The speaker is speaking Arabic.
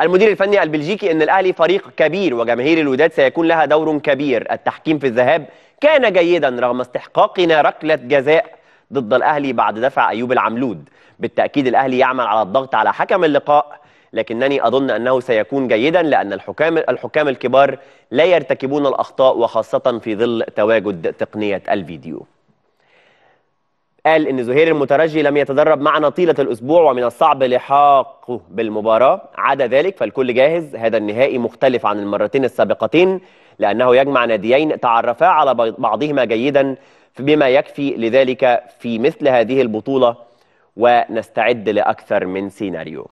المدير الفني البلجيكي ان الاهلي فريق كبير وجماهير الوداد سيكون لها دور كبير التحكيم في الذهاب كان جيدا رغم استحقاقنا ركله جزاء ضد الاهلي بعد دفع ايوب العملود بالتاكيد الاهلي يعمل على الضغط على حكم اللقاء لكنني اظن انه سيكون جيدا لان الحكام الحكام الكبار لا يرتكبون الاخطاء وخاصه في ظل تواجد تقنيه الفيديو قال إن زهير المترجي لم يتدرب معنا طيلة الأسبوع ومن الصعب لحاقه بالمباراة عدا ذلك فالكل جاهز هذا النهائي مختلف عن المرتين السابقتين لأنه يجمع ناديين تعرفا على بعضهما جيدا بما يكفي لذلك في مثل هذه البطولة ونستعد لأكثر من سيناريو